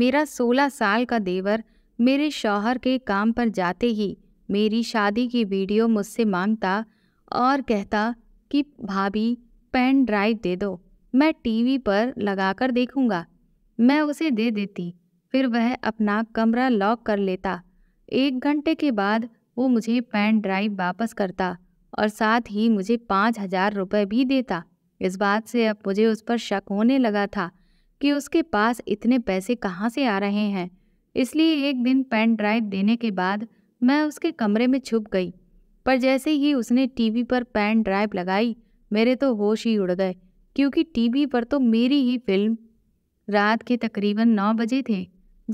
मेरा सोलह साल का देवर मेरे शौहर के काम पर जाते ही मेरी शादी की वीडियो मुझसे मांगता और कहता कि भाभी पेन ड्राइव दे दो मैं टीवी पर लगाकर देखूंगा मैं उसे दे देती फिर वह अपना कमरा लॉक कर लेता एक घंटे के बाद वो मुझे पेन ड्राइव वापस करता और साथ ही मुझे पाँच हजार रुपये भी देता इस बात से अब मुझे उस पर शक होने लगा था कि उसके पास इतने पैसे कहाँ से आ रहे हैं इसलिए एक दिन पेन ड्राइव देने के बाद मैं उसके कमरे में छुप गई पर जैसे ही उसने टीवी पर पेन ड्राइव लगाई मेरे तो होश ही उड़ गए क्योंकि टीवी पर तो मेरी ही फिल्म रात के तकरीबन नौ बजे थे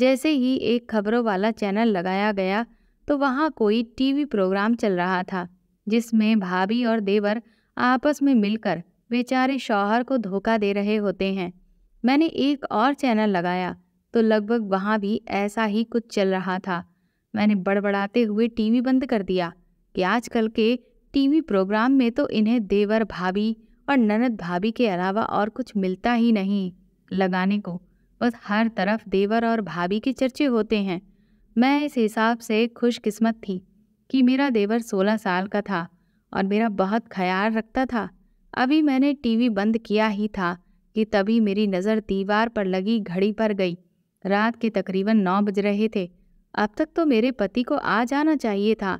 जैसे ही एक खबरों वाला चैनल लगाया गया तो वहाँ कोई टीवी प्रोग्राम चल रहा था जिसमें भाभी और देवर आपस में मिलकर बेचारे शौहर को धोखा दे रहे होते हैं मैंने एक और चैनल लगाया तो लगभग वहाँ भी ऐसा ही कुछ चल रहा था मैंने बड़बड़ाते हुए टीवी बंद कर दिया कि आजकल के टीवी प्रोग्राम में तो इन्हें देवर भाभी और ननद भाभी के अलावा और कुछ मिलता ही नहीं लगाने को बस हर तरफ देवर और भाभी के चर्चे होते हैं मैं इस हिसाब से खुशकिस्मत थी कि मेरा देवर सोलह साल का था और मेरा बहुत ख्याल रखता था अभी मैंने टीवी बंद किया ही था कि तभी मेरी नज़र दीवार पर लगी घड़ी पर गई रात के तकरीबन नौ बज रहे थे अब तक तो मेरे पति को आ जाना चाहिए था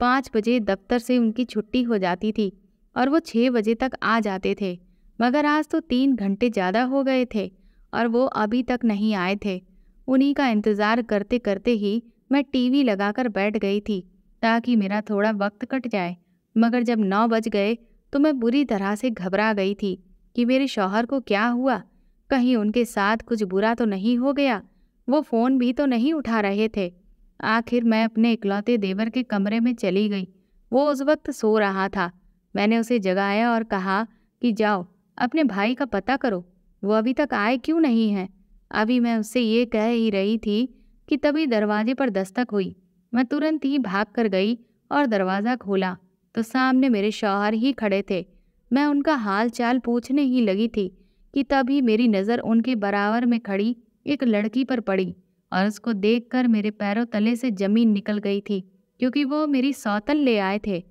पाँच बजे दफ्तर से उनकी छुट्टी हो जाती थी और वो छः बजे तक आ जाते थे मगर आज तो तीन घंटे ज़्यादा हो गए थे और वो अभी तक नहीं आए थे उन्हीं का इंतज़ार करते करते ही मैं टीवी लगाकर बैठ गई थी ताकि मेरा थोड़ा वक्त कट जाए मगर जब नौ बज गए तो मैं बुरी तरह से घबरा गई थी कि मेरे शौहर को क्या हुआ कहीं उनके साथ कुछ बुरा तो नहीं हो गया वो फ़ोन भी तो नहीं उठा रहे थे आखिर मैं अपने इकलौते देवर के कमरे में चली गई वो उस वक्त सो रहा था मैंने उसे जगाया और कहा कि जाओ अपने भाई का पता करो वो अभी तक आए क्यों नहीं है अभी मैं उससे ये कह ही रही थी कि तभी दरवाजे पर दस्तक हुई मैं तुरंत ही भाग कर गई और दरवाज़ा खोला तो सामने मेरे शौहर ही खड़े थे मैं उनका हाल चाल पूछने ही लगी थी कि तभी मेरी नज़र उनके बराबर में खड़ी एक लड़की पर पड़ी और उसको देखकर मेरे पैरों तले से ज़मीन निकल गई थी क्योंकि वो मेरी सौतन ले आए थे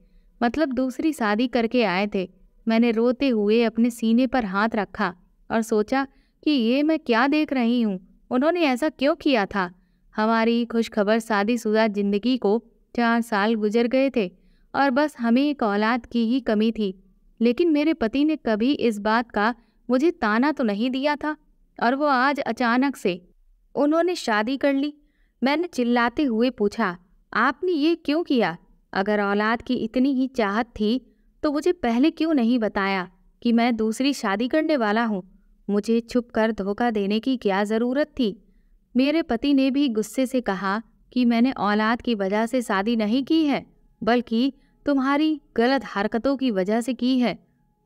मतलब दूसरी शादी करके आए थे मैंने रोते हुए अपने सीने पर हाथ रखा और सोचा कि ये मैं क्या देख रही हूँ उन्होंने ऐसा क्यों किया था हमारी खुशखबर शादीशुदा ज़िंदगी को चार साल गुजर गए थे और बस हमें एक औलाद की ही कमी थी लेकिन मेरे पति ने कभी इस बात का मुझे ताना तो नहीं दिया था और वो आज अचानक से उन्होंने शादी कर ली मैंने चिल्लाते हुए पूछा आपने ये क्यों किया अगर औलाद की इतनी ही चाहत थी तो मुझे पहले क्यों नहीं बताया कि मैं दूसरी शादी करने वाला हूँ मुझे छुप कर धोखा देने की क्या ज़रूरत थी मेरे पति ने भी गुस्से से कहा कि मैंने औलाद की वजह से शादी नहीं की है बल्कि तुम्हारी गलत हरकतों की वजह से की है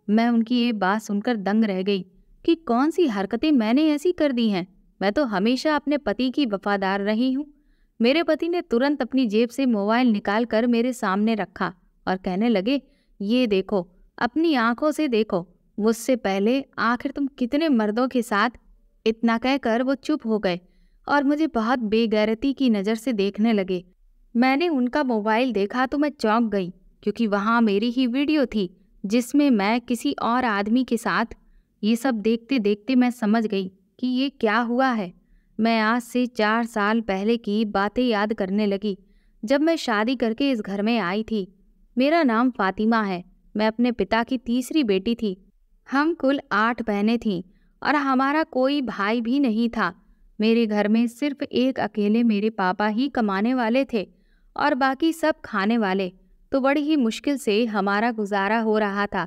मैं उनकी ये बात सुनकर दंग रह गई कि कौन सी हरकतें मैंने ऐसी कर दी हैं मैं तो हमेशा अपने पति की वफादार रही हूँ मेरे पति ने तुरंत अपनी जेब से मोबाइल निकाल कर मेरे सामने रखा और कहने लगे ये देखो अपनी आंखों से देखो मुझसे पहले आखिर तुम कितने मर्दों के साथ इतना कहकर वो चुप हो गए और मुझे बहुत बेगैरती की नज़र से देखने लगे मैंने उनका मोबाइल देखा तो मैं चौंक गई क्योंकि वहाँ मेरी ही वीडियो थी जिसमें मैं किसी और आदमी के साथ ये सब देखते देखते मैं समझ गई कि ये क्या हुआ है मैं आज से चार साल पहले की बातें याद करने लगी जब मैं शादी करके इस घर में आई थी मेरा नाम फातिमा है मैं अपने पिता की तीसरी बेटी थी हम कुल आठ बहनें थीं और हमारा कोई भाई भी नहीं था मेरे घर में सिर्फ एक अकेले मेरे पापा ही कमाने वाले थे और बाकी सब खाने वाले तो बड़ी ही मुश्किल से हमारा गुजारा हो रहा था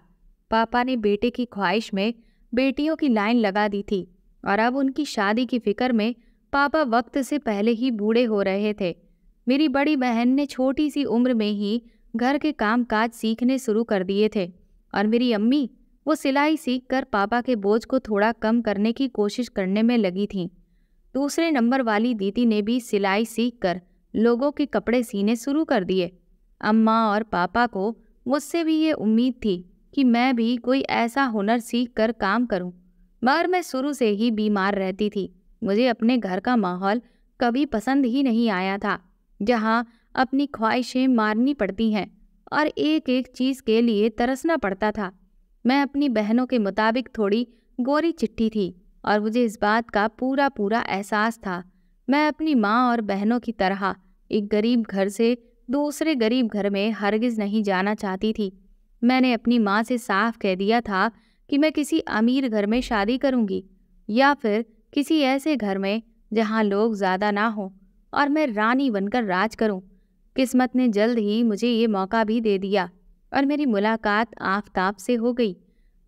पापा ने बेटे की ख्वाहिश में बेटियों की लाइन लगा दी थी और अब उनकी शादी की फिक्र में पापा वक्त से पहले ही बूढ़े हो रहे थे मेरी बड़ी बहन ने छोटी सी उम्र में ही घर के काम काज सीखने शुरू कर दिए थे और मेरी अम्मी वो सिलाई सीख कर पापा के बोझ को थोड़ा कम करने की कोशिश करने में लगी थीं दूसरे नंबर वाली दीदी ने भी सिलाई सीख कर लोगों के कपड़े सीने शुरू कर दिए अम्मा और पापा को मुझसे भी ये उम्मीद थी कि मैं भी कोई ऐसा हुनर सीख कर काम करूं। मगर मैं शुरू से ही बीमार रहती थी मुझे अपने घर का माहौल कभी पसंद ही नहीं आया था जहाँ अपनी ख्वाहिशें मारनी पड़ती हैं और एक एक चीज़ के लिए तरसना पड़ता था मैं अपनी बहनों के मुताबिक थोड़ी गोरी चिट्ठी थी और मुझे इस बात का पूरा पूरा एहसास था मैं अपनी माँ और बहनों की तरह एक गरीब घर से दूसरे गरीब घर में हरगिज नहीं जाना चाहती थी मैंने अपनी माँ से साफ कह दिया था कि मैं किसी अमीर घर में शादी करूँगी या फिर किसी ऐसे घर में जहाँ लोग ज़्यादा ना हों और मैं रानी बनकर राज करूँ किस्मत ने जल्द ही मुझे ये मौका भी दे दिया और मेरी मुलाकात आफताब से हो गई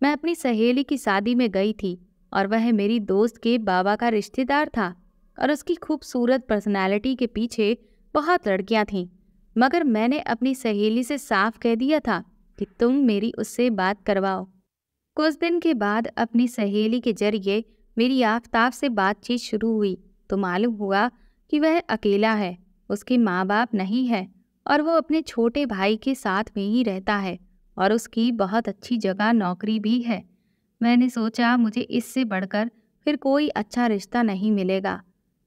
मैं अपनी सहेली की शादी में गई थी और वह मेरी दोस्त के बाबा का रिश्तेदार था और उसकी खूबसूरत पर्सनालिटी के पीछे बहुत लड़कियां थीं मगर मैंने अपनी सहेली से साफ कह दिया था कि तुम मेरी उससे बात करवाओ कुछ दिन के बाद अपनी सहेली के जरिए मेरी आफ्ताब से बातचीत शुरू हुई तो मालूम हुआ कि वह अकेला है उसके माँ बाप नहीं है और वो अपने छोटे भाई के साथ में ही रहता है और उसकी बहुत अच्छी जगह नौकरी भी है मैंने सोचा मुझे इससे बढ़कर फिर कोई अच्छा रिश्ता नहीं मिलेगा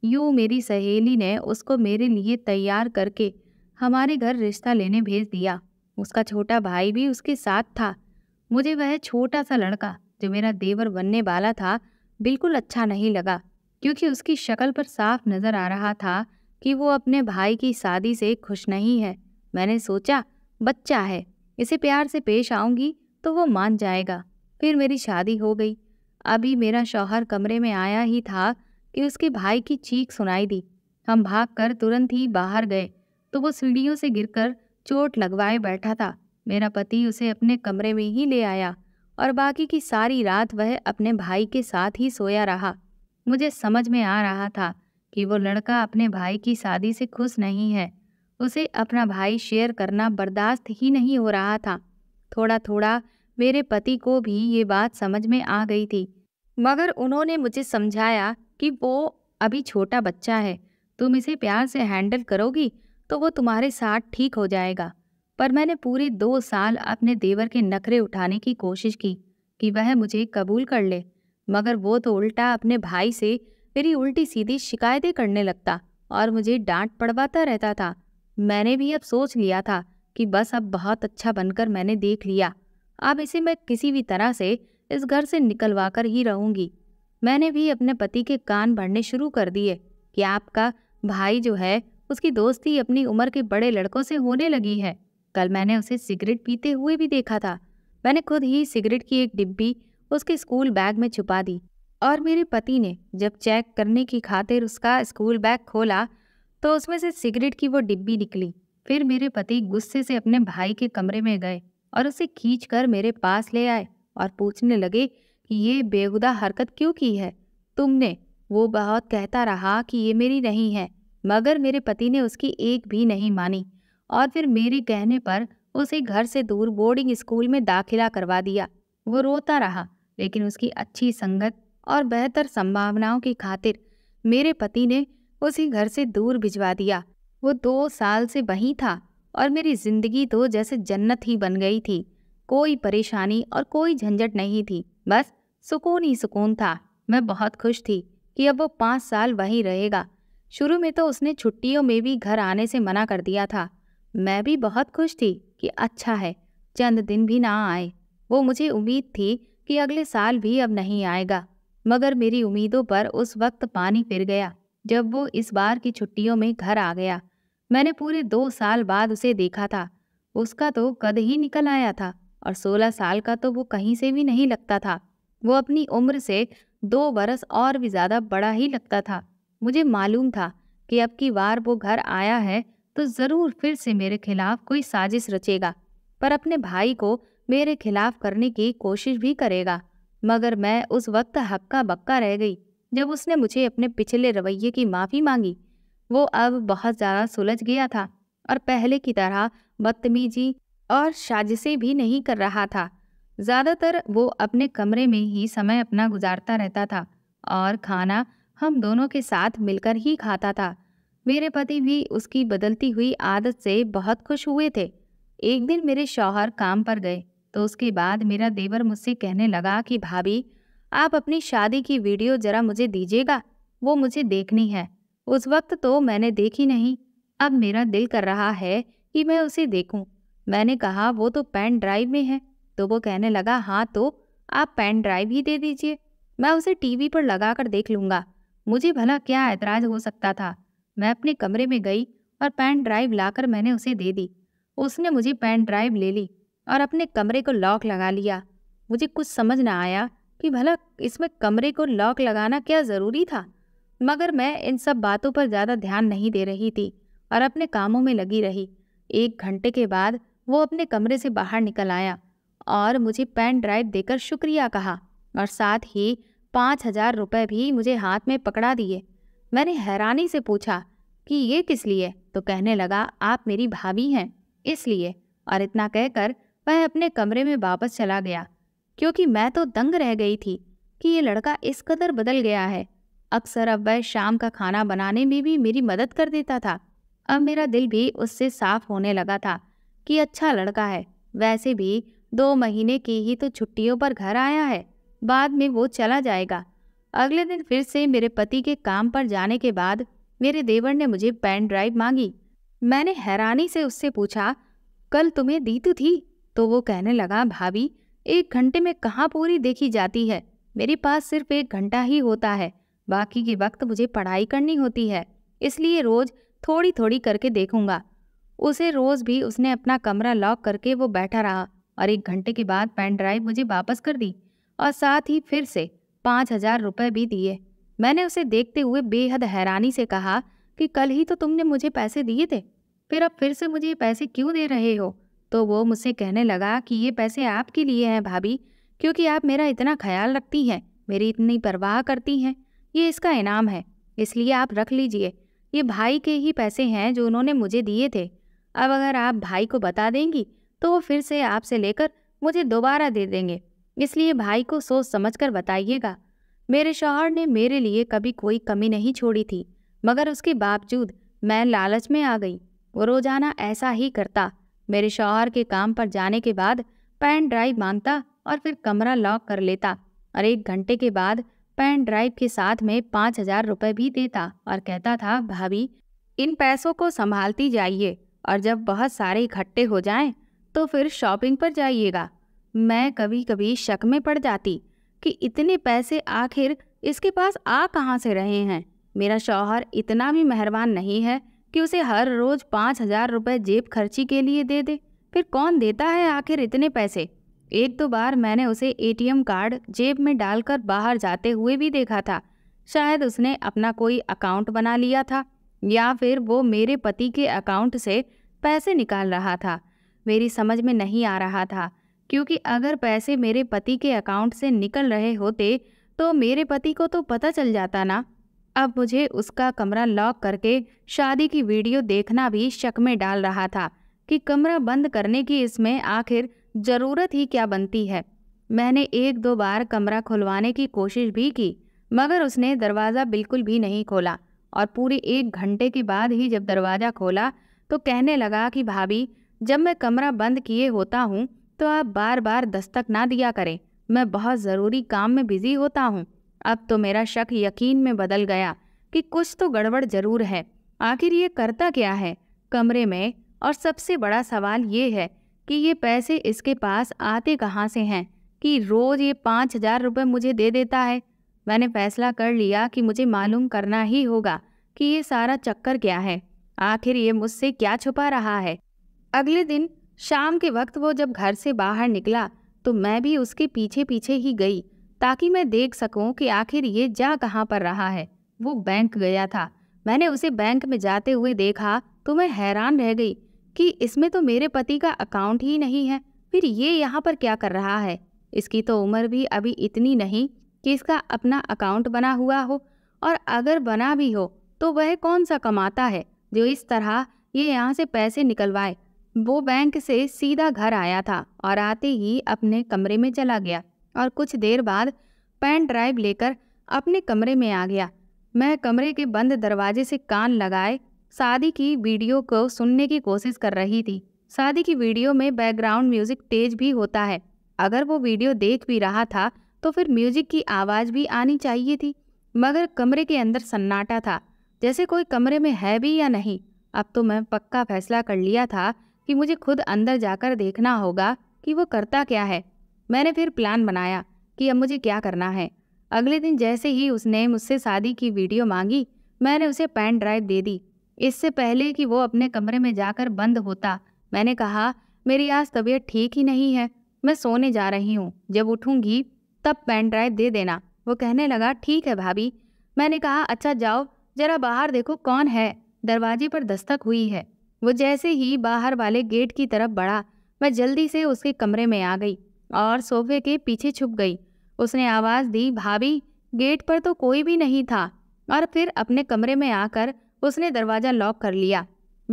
यूँ मेरी सहेली ने उसको मेरे लिए तैयार करके हमारे घर रिश्ता लेने भेज दिया उसका छोटा भाई भी उसके साथ था मुझे वह छोटा सा लड़का जो मेरा देवर बनने वाला था बिल्कुल अच्छा नहीं लगा क्योंकि उसकी शक्ल पर साफ नज़र आ रहा था कि वो अपने भाई की शादी से खुश नहीं है मैंने सोचा बच्चा है इसे प्यार से पेश आऊँगी तो वो मान जाएगा फिर मेरी शादी हो गई अभी मेरा शौहर कमरे में आया ही था कि उसके भाई की चीख सुनाई दी हम भाग कर तुरंत ही बाहर गए तो वो सीढ़ियों से गिरकर चोट लगवाए बैठा था मेरा पति उसे अपने कमरे में ही ले आया और बाकी की सारी रात वह अपने भाई के साथ ही सोया रहा मुझे समझ में आ रहा था कि वो लड़का अपने भाई की शादी से खुश नहीं है उसे अपना भाई शेयर करना बर्दाश्त ही नहीं हो रहा था थोड़ा थोड़ा मेरे पति को भी ये बात समझ में आ गई थी मगर उन्होंने मुझे समझाया कि वो अभी छोटा बच्चा है तुम इसे प्यार से हैंडल करोगी तो वो तुम्हारे साथ ठीक हो जाएगा पर मैंने पूरे दो साल अपने देवर के नखरे उठाने की कोशिश की कि वह मुझे कबूल कर ले मगर वो तो उल्टा अपने भाई से मेरी उल्टी सीधी शिकायतें करने लगता और मुझे डांट पड़वाता रहता था मैंने भी अब सोच लिया था कि बस अब बहुत अच्छा बनकर मैंने देख लिया अब इसे मैं किसी भी तरह से इस घर से निकलवा कर ही रहूंगी मैंने भी अपने पति के कान भरने शुरू कर दिए कि आपका भाई जो है उसकी दोस्ती अपनी उम्र के बड़े लड़कों से होने लगी है कल मैंने उसे सिगरेट पीते हुए भी देखा था मैंने खुद ही सिगरेट की एक डिब्बी उसके स्कूल बैग में छुपा दी और मेरे पति ने जब चेक करने की खातिर उसका स्कूल बैग खोला तो उसमें से सिगरेट की वो डिब्बी निकली फिर मेरे पति गुस्से से अपने भाई के कमरे में गए और उसे खींच कर मेरे पास ले आए और पूछने लगे कि ये बेहुदा हरकत क्यों की है तुमने वो बहुत कहता रहा कि ये मेरी नहीं है मगर मेरे पति ने उसकी एक भी नहीं मानी और फिर मेरे कहने पर उसे घर से दूर बोर्डिंग स्कूल में दाखिला करवा दिया वो रोता रहा लेकिन उसकी अच्छी संगत और बेहतर संभावनाओं की खातिर मेरे पति ने उसे घर से दूर भिजवा दिया वो दो साल से वहीं था और मेरी जिंदगी तो जैसे जन्नत ही बन गई थी कोई परेशानी और कोई झंझट नहीं थी बस सुकून ही सुकून था मैं बहुत खुश थी कि अब वो पाँच साल वहीं रहेगा शुरू में तो उसने छुट्टियों में भी घर आने से मना कर दिया था मैं भी बहुत खुश थी कि अच्छा है चंद दिन भी ना आए वो मुझे उम्मीद थी कि अगले साल भी अब नहीं आएगा मगर मेरी उम्मीदों पर उस वक्त पानी फिर गया जब वो इस बार की छुट्टियों में घर आ गया मैंने पूरे दो साल बाद उसे देखा था उसका तो कद ही निकल आया था और सोलह साल का तो वो कहीं से भी नहीं लगता था वो अपनी उम्र से दो बरस और भी ज़्यादा बड़ा ही लगता था मुझे मालूम था कि अब की बार वो घर आया है तो ज़रूर फिर से मेरे खिलाफ कोई साजिश रचेगा पर अपने भाई को मेरे खिलाफ करने की कोशिश भी करेगा मगर मैं उस वक्त हक्का बक्का रह गई जब उसने मुझे अपने पिछले रवैये की माफ़ी मांगी वो अब बहुत ज़्यादा सुलझ गया था और पहले की तरह बदतमीजी और साजिशें भी नहीं कर रहा था ज़्यादातर वो अपने कमरे में ही समय अपना गुजारता रहता था और खाना हम दोनों के साथ मिलकर ही खाता था मेरे पति भी उसकी बदलती हुई आदत से बहुत खुश हुए थे एक दिन मेरे शौहर काम पर गए तो उसके बाद मेरा देवर मुझसे कहने लगा कि भाभी आप अपनी शादी की वीडियो जरा मुझे दीजिएगा वो मुझे देखनी है उस वक्त तो मैंने देखी नहीं अब मेरा दिल कर रहा है कि मैं उसे देखूं। मैंने कहा वो तो पेन ड्राइव में है तो वो कहने लगा हाँ तो आप पेन ड्राइव ही दे दीजिए मैं उसे टीवी पर लगा कर देख लूँगा मुझे भला क्या ऐतराज हो सकता था मैं अपने कमरे में गई और पैन ड्राइव लाकर मैंने उसे दे दी उसने मुझे पैन ड्राइव ले ली और अपने कमरे को लॉक लगा लिया मुझे कुछ समझ न आया कि भला इसमें कमरे को लॉक लगाना क्या ज़रूरी था मगर मैं इन सब बातों पर ज़्यादा ध्यान नहीं दे रही थी और अपने कामों में लगी रही एक घंटे के बाद वो अपने कमरे से बाहर निकल आया और मुझे पैन ड्राइव देकर शुक्रिया कहा और साथ ही पाँच हजार रुपये भी मुझे हाथ में पकड़ा दिए मैंने हैरानी से पूछा कि ये किस लिए तो कहने लगा आप मेरी भाभी हैं इसलिए और इतना कहकर वह अपने कमरे में वापस चला गया क्योंकि मैं तो दंग रह गई थी कि ये लड़का इस कदर बदल गया है अक्सर अब वह शाम का खाना बनाने में भी मेरी मदद कर देता था अब मेरा दिल भी उससे साफ होने लगा था कि अच्छा लड़का है वैसे भी दो महीने की ही तो छुट्टियों पर घर आया है बाद में वो चला जाएगा अगले दिन फिर से मेरे पति के काम पर जाने के बाद मेरे देवर ने मुझे पेन ड्राइव मांगी मैंने हैरानी से उससे पूछा कल तुम्हें दी तो थी तो वो कहने लगा भाभी एक घंटे में कहाँ पूरी देखी जाती है मेरे पास सिर्फ एक घंटा ही होता है बाकी के वक्त मुझे पढ़ाई करनी होती है इसलिए रोज़ थोड़ी थोड़ी करके देखूंगा उसे रोज़ भी उसने अपना कमरा लॉक करके वो बैठा रहा और एक घंटे के बाद पेन ड्राइव मुझे वापस कर दी और साथ ही फिर से पाँच हजार रुपये भी दिए मैंने उसे देखते हुए बेहद हैरानी से कहा कि कल ही तो तुमने मुझे पैसे दिए थे फिर अब फिर से मुझे ये पैसे क्यों दे रहे हो तो वो मुझसे कहने लगा कि ये पैसे आपके लिए हैं भाभी क्योंकि आप मेरा इतना ख्याल रखती हैं मेरी इतनी परवाह करती हैं ये इसका इनाम है इसलिए आप रख लीजिए ये भाई के ही पैसे हैं जो उन्होंने मुझे दिए थे अब अगर आप भाई को बता देंगी तो वो फिर से आपसे लेकर मुझे दोबारा दे देंगे इसलिए भाई को सोच समझ कर बताइएगा मेरे शौहर ने मेरे लिए कभी कोई कमी नहीं छोड़ी थी मगर उसके बावजूद मैं लालच में आ गई वो रोजाना ऐसा ही करता मेरे शौहर के काम पर जाने के बाद पैन ड्राइव मांगता और फिर कमरा लॉक कर लेता और एक घंटे के बाद पैन ड्राइव के साथ में पाँच हजार रुपये भी देता और कहता था भाभी इन पैसों को संभालती जाइए और जब बहुत सारे इकट्ठे हो जाएं तो फिर शॉपिंग पर जाइएगा मैं कभी कभी शक में पड़ जाती कि इतने पैसे आखिर इसके पास आ कहाँ से रहे हैं मेरा शौहर इतना भी मेहरबान नहीं है कि उसे हर रोज़ पाँच हज़ार रुपये जेब खर्ची के लिए दे दे फिर कौन देता है आखिर इतने पैसे एक दो बार मैंने उसे एटीएम कार्ड जेब में डालकर बाहर जाते हुए भी देखा था शायद उसने अपना कोई अकाउंट बना लिया था या फिर वो मेरे पति के अकाउंट से पैसे निकाल रहा था मेरी समझ में नहीं आ रहा था क्योंकि अगर पैसे मेरे पति के अकाउंट से निकल रहे होते तो मेरे पति को तो पता चल जाता ना अब मुझे उसका कमरा लॉक करके शादी की वीडियो देखना भी शक में डाल रहा था कि कमरा बंद करने की इसमें आखिर ज़रूरत ही क्या बनती है मैंने एक दो बार कमरा खुलवाने की कोशिश भी की मगर उसने दरवाज़ा बिल्कुल भी नहीं खोला और पूरे एक घंटे के बाद ही जब दरवाज़ा खोला तो कहने लगा कि भाभी जब मैं कमरा बंद किए होता हूँ तो आप बार बार दस्तक ना दिया करें मैं बहुत ज़रूरी काम में बिज़ी होता हूँ अब तो मेरा शक यकीन में बदल गया कि कुछ तो गड़बड़ जरूर है आखिर ये करता क्या है कमरे में और सबसे बड़ा सवाल ये है कि ये पैसे इसके पास आते कहाँ से हैं कि रोज़ ये पाँच हजार रुपये मुझे दे देता है मैंने फैसला कर लिया कि मुझे मालूम करना ही होगा कि ये सारा चक्कर क्या है आखिर ये मुझसे क्या छुपा रहा है अगले दिन शाम के वक्त वो जब घर से बाहर निकला तो मैं भी उसके पीछे पीछे ही गई ताकि मैं देख सकूं कि आखिर ये जा कहाँ पर रहा है वो बैंक गया था मैंने उसे बैंक में जाते हुए देखा तो मैं हैरान रह गई कि इसमें तो मेरे पति का अकाउंट ही नहीं है फिर ये यहाँ पर क्या कर रहा है इसकी तो उम्र भी अभी इतनी नहीं कि इसका अपना अकाउंट बना हुआ हो और अगर बना भी हो तो वह कौन सा कमाता है जो इस तरह ये यहाँ से पैसे निकलवाए वो बैंक से सीधा घर आया था और आते ही अपने कमरे में चला गया और कुछ देर बाद पेन ड्राइव लेकर अपने कमरे में आ गया मैं कमरे के बंद दरवाजे से कान लगाए शादी की वीडियो को सुनने की कोशिश कर रही थी शादी की वीडियो में बैकग्राउंड म्यूज़िक तेज भी होता है अगर वो वीडियो देख भी रहा था तो फिर म्यूज़िक की आवाज़ भी आनी चाहिए थी मगर कमरे के अंदर सन्नाटा था जैसे कोई कमरे में है भी या नहीं अब तो मैं पक्का फैसला कर लिया था कि मुझे खुद अंदर जाकर देखना होगा कि वो करता क्या है मैंने फिर प्लान बनाया कि अब मुझे क्या करना है अगले दिन जैसे ही उसने मुझसे शादी की वीडियो मांगी मैंने उसे पेन ड्राइव दे दी इससे पहले कि वो अपने कमरे में जाकर बंद होता मैंने कहा मेरी आज तबीयत ठीक ही नहीं है मैं सोने जा रही हूँ जब उठूँगी तब पेन ड्राइव दे देना वो कहने लगा ठीक है भाभी मैंने कहा अच्छा जाओ जरा बाहर देखो कौन है दरवाजे पर दस्तक हुई है वो जैसे ही बाहर वाले गेट की तरफ बढ़ा मैं जल्दी से उसके कमरे में आ गई और सोफे के पीछे छुप गई उसने आवाज़ दी भाभी गेट पर तो कोई भी नहीं था और फिर अपने कमरे में आकर उसने दरवाज़ा लॉक कर लिया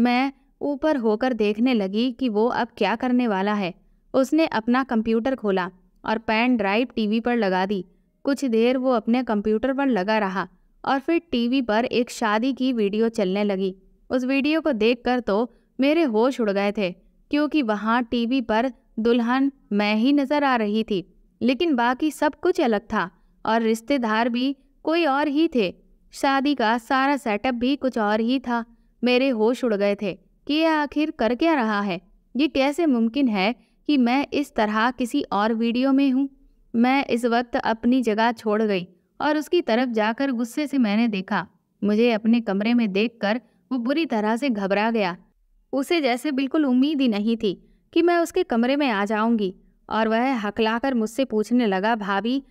मैं ऊपर होकर देखने लगी कि वो अब क्या करने वाला है उसने अपना कंप्यूटर खोला और पैन ड्राइव टीवी पर लगा दी कुछ देर वो अपने कंप्यूटर पर लगा रहा और फिर टीवी पर एक शादी की वीडियो चलने लगी उस वीडियो को देखकर तो मेरे होश उड़ गए थे क्योंकि वहाँ टीवी पर दुल्हन मैं ही नज़र आ रही थी लेकिन बाकी सब कुछ अलग था और रिश्तेदार भी कोई और ही थे शादी का सारा सेटअप भी कुछ और ही था मेरे होश उड़ गए थे कि यह आखिर कर क्या रहा है ये कैसे मुमकिन है कि मैं इस तरह किसी और वीडियो में हूँ मैं इस वक्त अपनी जगह छोड़ गई और उसकी तरफ जाकर गुस्से से मैंने देखा मुझे अपने कमरे में देखकर वो बुरी तरह से घबरा गया उसे जैसे बिल्कुल उम्मीद ही नहीं थी कि मैं उसके कमरे में आ जाऊंगी और वह हकलाकर मुझसे पूछने लगा भाभी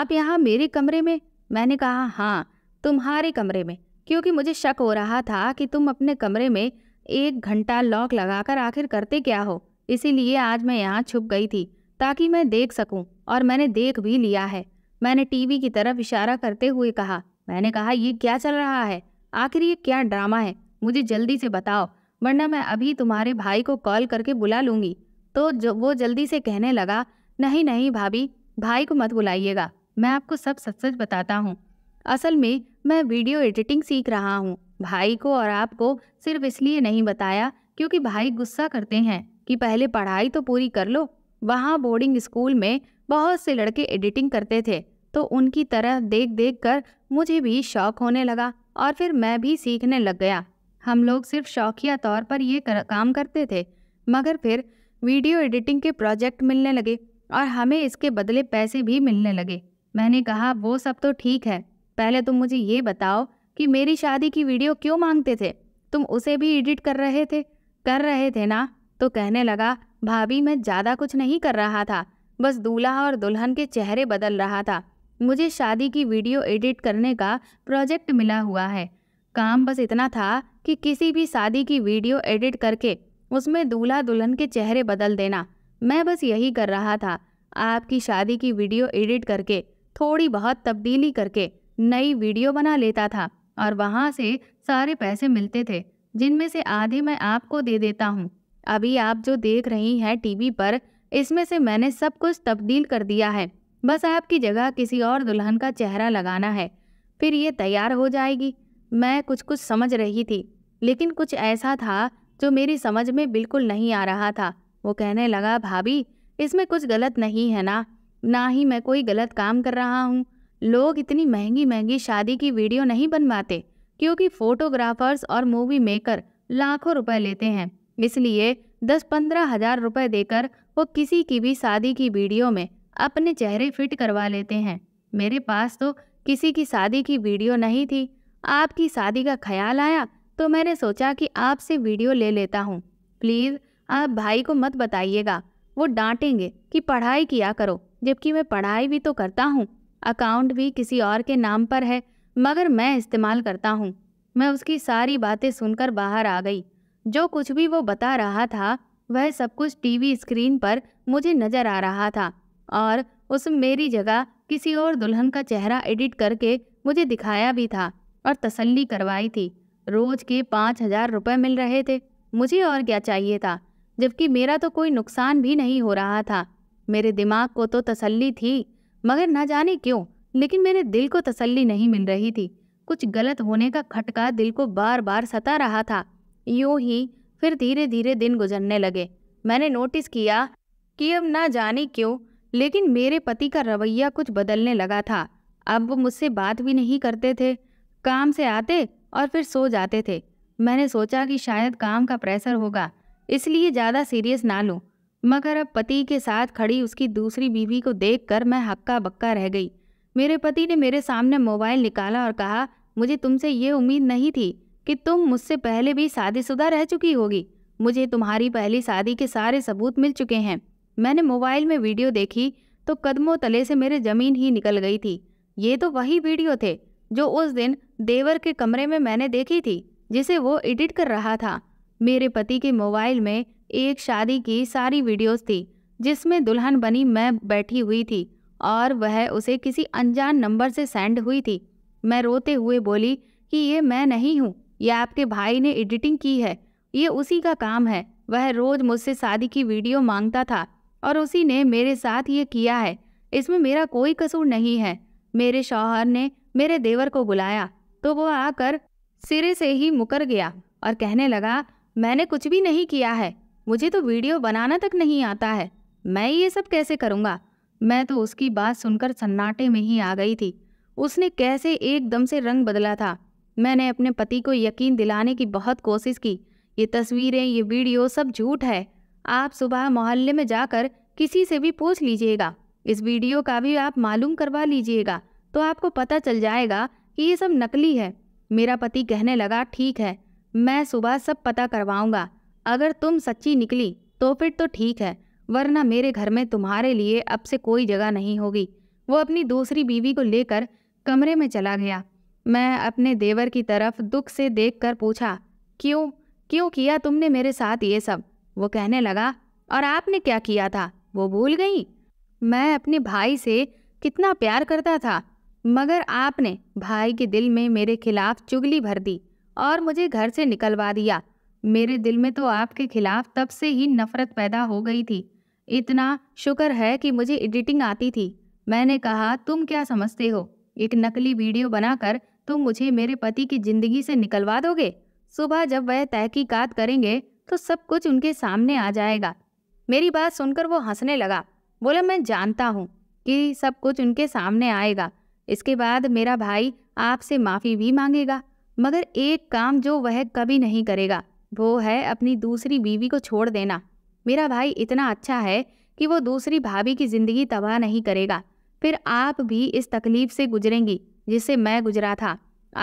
आप यहाँ मेरे कमरे में मैंने कहा हाँ तुम्हारे कमरे में क्योंकि मुझे शक हो रहा था कि तुम अपने कमरे में एक घंटा लॉक लगाकर आखिर करते क्या हो इसीलिए आज मैं यहाँ छुप गई थी ताकि मैं देख सकूँ और मैंने देख भी लिया है मैंने टीवी की तरफ इशारा करते हुए कहा मैंने कहा ये क्या चल रहा है आखिर ये क्या ड्रामा है मुझे जल्दी से बताओ वरना मैं अभी तुम्हारे भाई को कॉल करके बुला लूँगी तो जो वो जल्दी से कहने लगा नहीं नहीं भाभी भाई को मत बुलाइएगा मैं आपको सब सच सच बताता हूँ असल में मैं वीडियो एडिटिंग सीख रहा हूँ भाई को और आपको सिर्फ इसलिए नहीं बताया क्योंकि भाई गुस्सा करते हैं कि पहले पढ़ाई तो पूरी कर लो वहाँ बोर्डिंग स्कूल में बहुत से लड़के एडिटिंग करते थे तो उनकी तरह देख देख कर मुझे भी शौक होने लगा और फिर मैं भी सीखने लग गया हम लोग सिर्फ शौकिया तौर पर ये कर, काम करते थे मगर फिर वीडियो एडिटिंग के प्रोजेक्ट मिलने लगे और हमें इसके बदले पैसे भी मिलने लगे मैंने कहा वो सब तो ठीक है पहले तुम मुझे ये बताओ कि मेरी शादी की वीडियो क्यों मांगते थे तुम उसे भी एडिट कर रहे थे कर रहे थे ना तो कहने लगा भाभी मैं ज़्यादा कुछ नहीं कर रहा था बस दूल्हा और दुल्हन के चेहरे बदल रहा था मुझे शादी की वीडियो एडिट करने का प्रोजेक्ट मिला हुआ है काम बस इतना था कि किसी भी शादी की वीडियो एडिट करके उसमें दूल्हा दुल्हन के चेहरे बदल देना मैं बस यही कर रहा था आपकी शादी की वीडियो एडिट करके थोड़ी बहुत तब्दीली करके नई वीडियो बना लेता था और वहाँ से सारे पैसे मिलते थे जिनमें से आधे मैं आपको दे देता हूँ अभी आप जो देख रही हैं टीवी पर इसमें से मैंने सब कुछ तब्दील कर दिया है बस आपकी जगह किसी और दुल्हन का चेहरा लगाना है फिर ये तैयार हो जाएगी मैं कुछ कुछ समझ रही थी लेकिन कुछ ऐसा था जो मेरी समझ में बिल्कुल नहीं आ रहा था वो कहने लगा भाभी इसमें कुछ गलत नहीं है ना ना ही मैं कोई गलत काम कर रहा हूँ लोग इतनी महंगी महंगी शादी की वीडियो नहीं बनवाते क्योंकि फ़ोटोग्राफर्स और मूवी मेकर लाखों रुपए लेते हैं इसलिए दस पंद्रह हजार रुपये देकर वो किसी की भी शादी की वीडियो में अपने चेहरे फिट करवा लेते हैं मेरे पास तो किसी की शादी की वीडियो नहीं थी आपकी शादी का ख्याल आया तो मैंने सोचा कि आपसे वीडियो ले लेता हूँ प्लीज़ आप भाई को मत बताइएगा वो डांटेंगे कि पढ़ाई किया करो जबकि मैं पढ़ाई भी तो करता हूँ अकाउंट भी किसी और के नाम पर है मगर मैं इस्तेमाल करता हूँ मैं उसकी सारी बातें सुनकर बाहर आ गई जो कुछ भी वो बता रहा था वह सब कुछ टीवी स्क्रीन पर मुझे नज़र आ रहा था और उस मेरी जगह किसी और दुल्हन का चेहरा एडिट करके मुझे दिखाया भी था और तसल्ली करवाई थी रोज के पाँच हजार रुपये मिल रहे थे मुझे और क्या चाहिए था जबकि मेरा तो कोई नुकसान भी नहीं हो रहा था मेरे दिमाग को तो तसल्ली थी मगर ना जाने क्यों लेकिन मेरे दिल को तसल्ली नहीं मिल रही थी कुछ गलत होने का खटका दिल को बार बार सता रहा था यूँ ही फिर धीरे धीरे दिन गुजरने लगे मैंने नोटिस किया कि अब ना जाने क्यों लेकिन मेरे पति का रवैया कुछ बदलने लगा था अब वो मुझसे बात भी नहीं करते थे काम से आते और फिर सो जाते थे मैंने सोचा कि शायद काम का प्रेशर होगा इसलिए ज़्यादा सीरियस ना लूँ मगर अब पति के साथ खड़ी उसकी दूसरी बीवी को देख मैं हक्का बक्का रह गई मेरे पति ने मेरे सामने मोबाइल निकाला और कहा मुझे तुमसे ये उम्मीद नहीं थी कि तुम मुझसे पहले भी शादीशुदा रह चुकी होगी मुझे तुम्हारी पहली शादी के सारे सबूत मिल चुके हैं मैंने मोबाइल में वीडियो देखी तो कदमों तले से मेरे ज़मीन ही निकल गई थी ये तो वही वीडियो थे जो उस दिन देवर के कमरे में मैंने देखी थी जिसे वो एडिट कर रहा था मेरे पति के मोबाइल में एक शादी की सारी वीडियोस थी जिसमें दुल्हन बनी मैं बैठी हुई थी और वह उसे किसी अनजान नंबर से सेंड हुई थी मैं रोते हुए बोली कि ये मैं नहीं हूँ ये आपके भाई ने एडिटिंग की है ये उसी का काम है वह रोज़ मुझसे शादी की वीडियो मांगता था और उसी ने मेरे साथ ये किया है इसमें मेरा कोई कसूर नहीं है मेरे शौहर ने मेरे देवर को बुलाया तो वो आकर सिरे से ही मुकर गया और कहने लगा मैंने कुछ भी नहीं किया है मुझे तो वीडियो बनाना तक नहीं आता है मैं ये सब कैसे करूँगा मैं तो उसकी बात सुनकर सन्नाटे में ही आ गई थी उसने कैसे एकदम से रंग बदला था मैंने अपने पति को यकीन दिलाने की बहुत कोशिश की ये तस्वीरें ये वीडियो सब झूठ है आप सुबह मोहल्ले में जाकर किसी से भी पूछ लीजिएगा इस वीडियो का भी आप मालूम करवा लीजिएगा तो आपको पता चल जाएगा कि ये सब नकली है मेरा पति कहने लगा ठीक है मैं सुबह सब पता करवाऊंगा अगर तुम सच्ची निकली तो फिर तो ठीक है वरना मेरे घर में तुम्हारे लिए अब से कोई जगह नहीं होगी वो अपनी दूसरी बीवी को लेकर कमरे में चला गया मैं अपने देवर की तरफ दुख से देख कर पूछा क्यों क्यों किया तुमने मेरे साथ ये सब वो कहने लगा और आपने क्या किया था वो भूल गई मैं अपने भाई से कितना प्यार करता था मगर आपने भाई के दिल में मेरे खिलाफ चुगली भर दी और मुझे घर से निकलवा दिया मेरे दिल में तो आपके खिलाफ तब से ही नफरत पैदा हो गई थी इतना शुक्र है कि मुझे एडिटिंग आती थी मैंने कहा तुम क्या समझते हो एक नकली वीडियो बनाकर तुम मुझे मेरे पति की ज़िंदगी से निकलवा दोगे सुबह जब वह तहकीकात करेंगे तो सब कुछ उनके सामने आ जाएगा मेरी बात सुनकर वो हंसने लगा बोला मैं जानता हूँ कि सब कुछ उनके सामने आएगा इसके बाद मेरा भाई आपसे माफ़ी भी मांगेगा मगर एक काम जो वह कभी नहीं करेगा वो है अपनी दूसरी बीवी को छोड़ देना मेरा भाई इतना अच्छा है कि वो दूसरी भाभी की ज़िंदगी तबाह नहीं करेगा फिर आप भी इस तकलीफ़ से गुजरेंगी जिससे मैं गुजरा था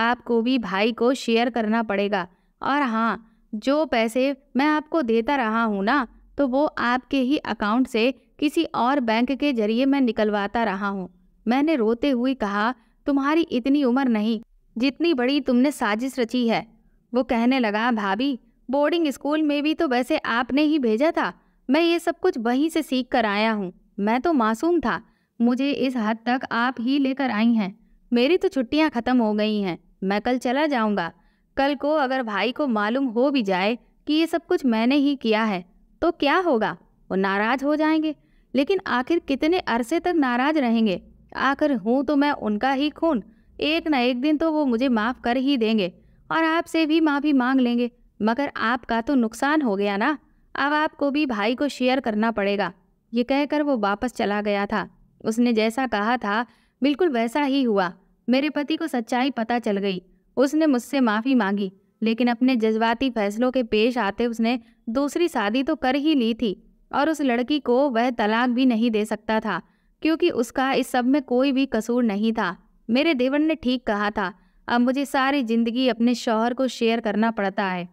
आपको भी भाई को शेयर करना पड़ेगा और हाँ जो पैसे मैं आपको देता रहा हूँ ना तो वो आपके ही अकाउंट से किसी और बैंक के जरिए मैं निकलवाता रहा हूँ मैंने रोते हुए कहा तुम्हारी इतनी उम्र नहीं जितनी बड़ी तुमने साजिश रची है वो कहने लगा भाभी बोर्डिंग स्कूल में भी तो वैसे आपने ही भेजा था मैं ये सब कुछ वहीं से सीख कर आया हूँ मैं तो मासूम था मुझे इस हद तक आप ही लेकर आई हैं मेरी तो छुट्टियाँ ख़त्म हो गई हैं मैं कल चला जाऊँगा कल को अगर भाई को मालूम हो भी जाए कि ये सब कुछ मैंने ही किया है तो क्या होगा वो नाराज़ हो जाएंगे लेकिन आखिर कितने अरसे तक नाराज़ रहेंगे आखिर हूँ तो मैं उनका ही खून एक ना एक दिन तो वो मुझे माफ़ कर ही देंगे और आपसे भी माफ़ी मांग लेंगे मगर आपका तो नुकसान हो गया ना अब आपको भी भाई को शेयर करना पड़ेगा ये कहकर वो वापस चला गया था उसने जैसा कहा था बिल्कुल वैसा ही हुआ मेरे पति को सच्चाई पता चल गई उसने मुझसे माफ़ी मांगी लेकिन अपने जज्बाती फैसलों के पेश आते उसने दूसरी शादी तो कर ही ली थी और उस लड़की को वह तलाक भी नहीं दे सकता था क्योंकि उसका इस सब में कोई भी कसूर नहीं था मेरे देवर ने ठीक कहा था अब मुझे सारी जिंदगी अपने शौहर को शेयर करना पड़ता है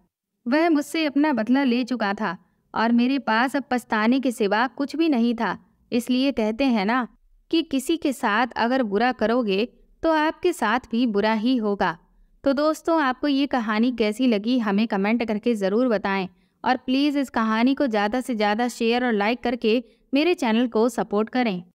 वह मुझसे अपना बदला ले चुका था और मेरे पास अब पछताने के सिवा कुछ भी नहीं था इसलिए कहते हैं ना कि किसी के साथ अगर बुरा करोगे तो आपके साथ भी बुरा ही होगा तो दोस्तों आपको ये कहानी कैसी लगी हमें कमेंट करके ज़रूर बताएं और प्लीज़ इस कहानी को ज़्यादा से ज़्यादा शेयर और लाइक करके मेरे चैनल को सपोर्ट करें